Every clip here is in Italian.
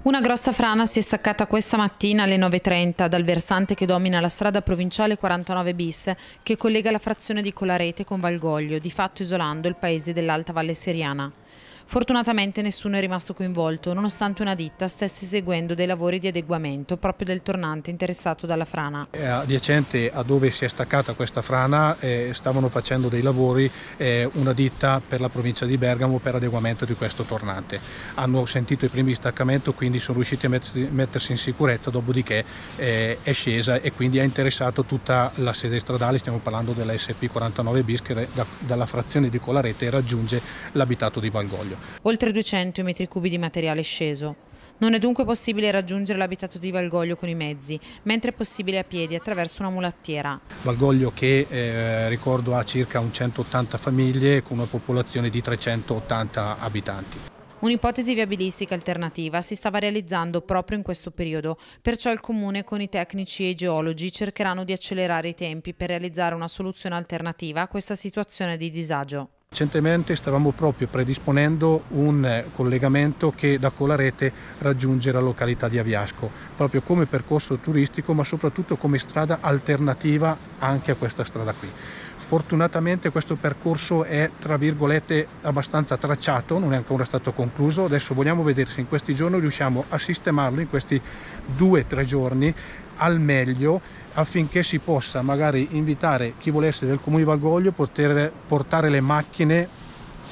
Una grossa frana si è staccata questa mattina alle 9.30 dal versante che domina la strada provinciale 49 bis che collega la frazione di Colarete con Valgoglio, di fatto isolando il paese dell'Alta Valle Seriana. Fortunatamente nessuno è rimasto coinvolto, nonostante una ditta stesse eseguendo dei lavori di adeguamento proprio del tornante interessato dalla frana. Adiacente a dove si è staccata questa frana eh, stavano facendo dei lavori eh, una ditta per la provincia di Bergamo per adeguamento di questo tornante. Hanno sentito i primi staccamenti, quindi sono riusciti a mettersi in sicurezza, dopodiché eh, è scesa e quindi ha interessato tutta la sede stradale, stiamo parlando della SP 49 bis che da, dalla frazione di Colarete raggiunge l'abitato di Valgoglio. Oltre 200 metri cubi di materiale sceso. Non è dunque possibile raggiungere l'abitato di Valgoglio con i mezzi, mentre è possibile a piedi attraverso una mulattiera. Valgoglio che eh, ricordo ha circa 180 famiglie con una popolazione di 380 abitanti. Un'ipotesi viabilistica alternativa si stava realizzando proprio in questo periodo, perciò il Comune con i tecnici e i geologi cercheranno di accelerare i tempi per realizzare una soluzione alternativa a questa situazione di disagio. Recentemente stavamo proprio predisponendo un eh, collegamento che da Colarete raggiunge la località di Aviasco, proprio come percorso turistico ma soprattutto come strada alternativa anche a questa strada qui fortunatamente questo percorso è tra virgolette abbastanza tracciato, non è ancora stato concluso, adesso vogliamo vedere se in questi giorni riusciamo a sistemarlo in questi due o tre giorni al meglio affinché si possa magari invitare chi volesse del comune di Valgoglio poter portare le macchine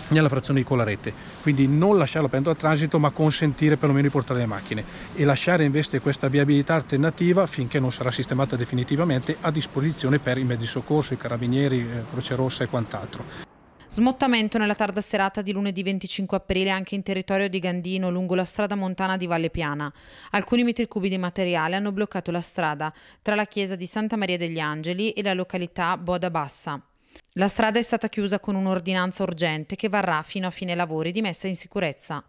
nella frazione di Colarete quindi non lasciarlo aperto al transito ma consentire perlomeno di portare le macchine e lasciare invece questa viabilità alternativa finché non sarà sistemata definitivamente a disposizione per i mezzi soccorso, i carabinieri, eh, Croce Rossa e quant'altro. Smottamento nella tarda serata di lunedì 25 aprile anche in territorio di Gandino lungo la strada montana di Valle Piana. Alcuni metri cubi di materiale hanno bloccato la strada tra la chiesa di Santa Maria degli Angeli e la località Boda Bassa. La strada è stata chiusa con un'ordinanza urgente che varrà fino a fine lavori di messa in sicurezza.